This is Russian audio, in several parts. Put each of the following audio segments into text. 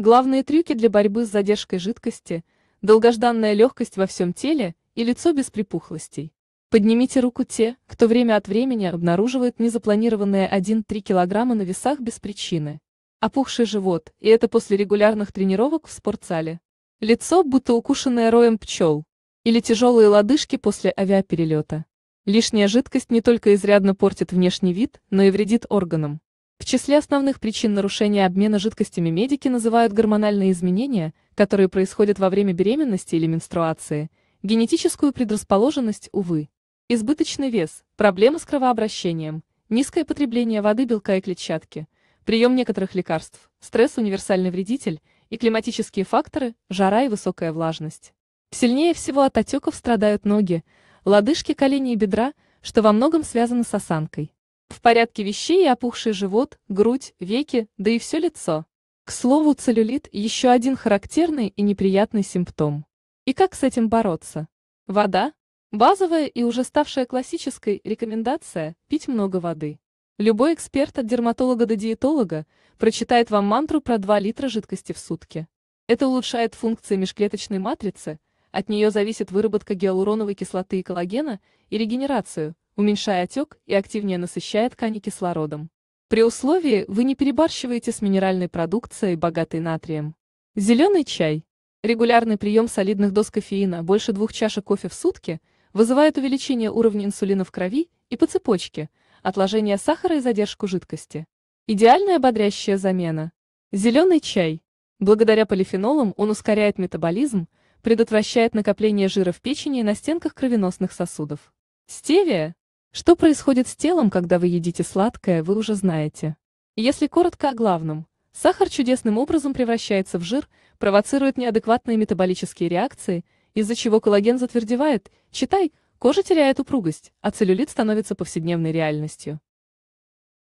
Главные трюки для борьбы с задержкой жидкости, долгожданная легкость во всем теле и лицо без припухлостей. Поднимите руку те, кто время от времени обнаруживает незапланированные 1-3 килограмма на весах без причины. Опухший живот, и это после регулярных тренировок в спортзале. Лицо, будто укушенное роем пчел. Или тяжелые лодыжки после авиаперелета. Лишняя жидкость не только изрядно портит внешний вид, но и вредит органам. В числе основных причин нарушения обмена жидкостями медики называют гормональные изменения, которые происходят во время беременности или менструации, генетическую предрасположенность, увы, избыточный вес, проблемы с кровообращением, низкое потребление воды, белка и клетчатки, прием некоторых лекарств, стресс – универсальный вредитель, и климатические факторы – жара и высокая влажность. Сильнее всего от отеков страдают ноги, лодыжки, колени и бедра, что во многом связано с осанкой. В порядке вещей и опухший живот, грудь, веки, да и все лицо. К слову, целлюлит – еще один характерный и неприятный симптом. И как с этим бороться? Вода? Базовая и уже ставшая классической рекомендация – пить много воды. Любой эксперт от дерматолога до диетолога прочитает вам мантру про 2 литра жидкости в сутки. Это улучшает функции межклеточной матрицы, от нее зависит выработка гиалуроновой кислоты и коллагена и регенерацию, уменьшая отек и активнее насыщая ткани кислородом. При условии вы не перебарщиваете с минеральной продукцией, богатой натрием. Зеленый чай. Регулярный прием солидных доз кофеина больше двух чашек кофе в сутки вызывает увеличение уровня инсулина в крови и по цепочке, отложение сахара и задержку жидкости. Идеальная бодрящая замена. Зеленый чай. Благодаря полифенолам он ускоряет метаболизм, предотвращает накопление жира в печени и на стенках кровеносных сосудов. Стевия что происходит с телом, когда вы едите сладкое, вы уже знаете. Если коротко о главном, сахар чудесным образом превращается в жир, провоцирует неадекватные метаболические реакции, из-за чего коллаген затвердевает, читай, кожа теряет упругость, а целлюлит становится повседневной реальностью.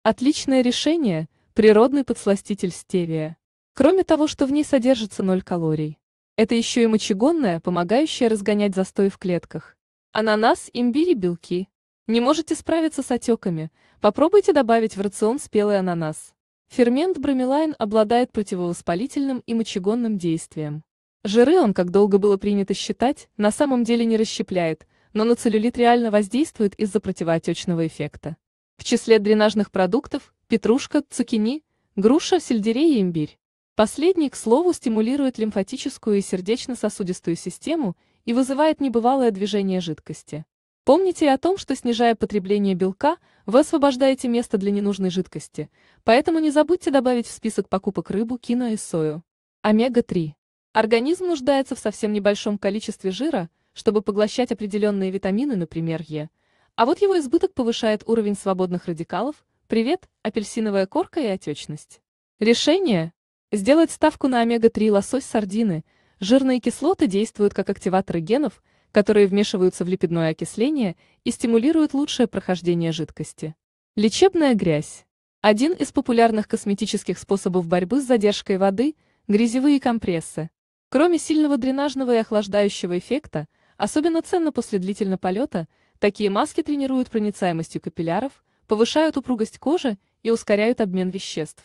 Отличное решение – природный подсластитель стевия. Кроме того, что в ней содержится 0 калорий. Это еще и мочегонная, помогающая разгонять застой в клетках. Ананас, имбирь и белки. Не можете справиться с отеками? Попробуйте добавить в рацион спелый ананас. Фермент бромелайн обладает противовоспалительным и мочегонным действием. Жиры он, как долго было принято считать, на самом деле не расщепляет, но на целлюлит реально воздействует из-за противоотечного эффекта. В числе дренажных продуктов – петрушка, цукини, груша, сельдерей и имбирь. Последний, к слову, стимулирует лимфатическую и сердечно-сосудистую систему и вызывает небывалое движение жидкости. Помните и о том, что снижая потребление белка, вы освобождаете место для ненужной жидкости, поэтому не забудьте добавить в список покупок рыбу, кино и сою. Омега-3. Организм нуждается в совсем небольшом количестве жира, чтобы поглощать определенные витамины, например, Е. А вот его избыток повышает уровень свободных радикалов, привет, апельсиновая корка и отечность. Решение. Сделать ставку на омега-3 лосось сардины. Жирные кислоты действуют как активаторы генов – которые вмешиваются в липидное окисление и стимулируют лучшее прохождение жидкости. Лечебная грязь. Один из популярных косметических способов борьбы с задержкой воды – грязевые компрессы. Кроме сильного дренажного и охлаждающего эффекта, особенно ценно после длительного полета, такие маски тренируют проницаемостью капилляров, повышают упругость кожи и ускоряют обмен веществ.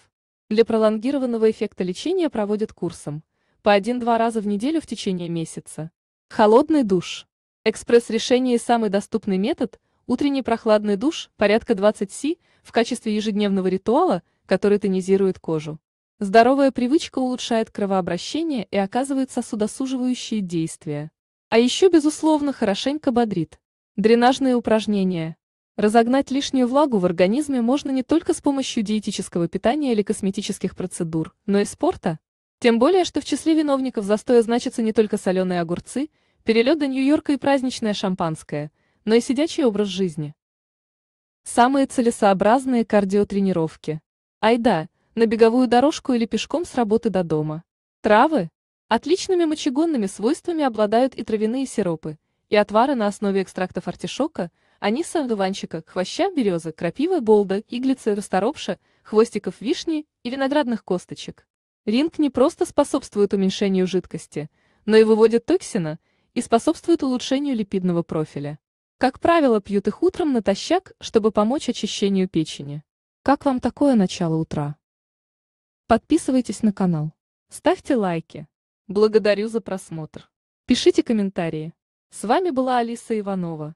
Для пролонгированного эффекта лечения проводят курсом по один-два раза в неделю в течение месяца. Холодный душ. Экспресс-решение и самый доступный метод – утренний прохладный душ, порядка 20 си, в качестве ежедневного ритуала, который тонизирует кожу. Здоровая привычка улучшает кровообращение и оказывает сосудосуживающие действия. А еще, безусловно, хорошенько бодрит. Дренажные упражнения. Разогнать лишнюю влагу в организме можно не только с помощью диетического питания или косметических процедур, но и спорта. Тем более, что в числе виновников застоя значатся не только соленые огурцы, перелет до Нью-Йорка и праздничное шампанское, но и сидячий образ жизни. Самые целесообразные кардиотренировки. Айда, на беговую дорожку или пешком с работы до дома. Травы? Отличными мочегонными свойствами обладают и травяные сиропы, и отвары на основе экстрактов артишока, аниса, дуванчика, хвоща, березы, крапивы, болда, иглицы, расторопша, хвостиков вишни и виноградных косточек. Ринг не просто способствует уменьшению жидкости, но и выводит токсина и способствует улучшению липидного профиля. Как правило, пьют их утром натощак, чтобы помочь очищению печени. Как вам такое начало утра? Подписывайтесь на канал. Ставьте лайки. Благодарю за просмотр. Пишите комментарии. С вами была Алиса Иванова.